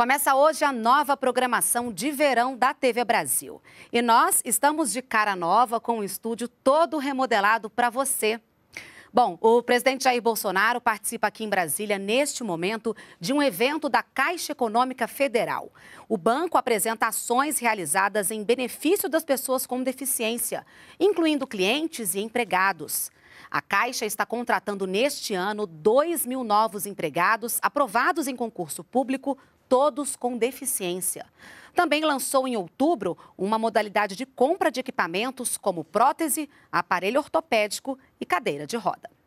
Começa hoje a nova programação de verão da TV Brasil. E nós estamos de cara nova com o estúdio todo remodelado para você. Bom, o presidente Jair Bolsonaro participa aqui em Brasília, neste momento, de um evento da Caixa Econômica Federal. O banco apresenta ações realizadas em benefício das pessoas com deficiência, incluindo clientes e empregados. A Caixa está contratando neste ano 2 mil novos empregados aprovados em concurso público, todos com deficiência. Também lançou em outubro uma modalidade de compra de equipamentos como prótese, aparelho ortopédico e cadeira de roda.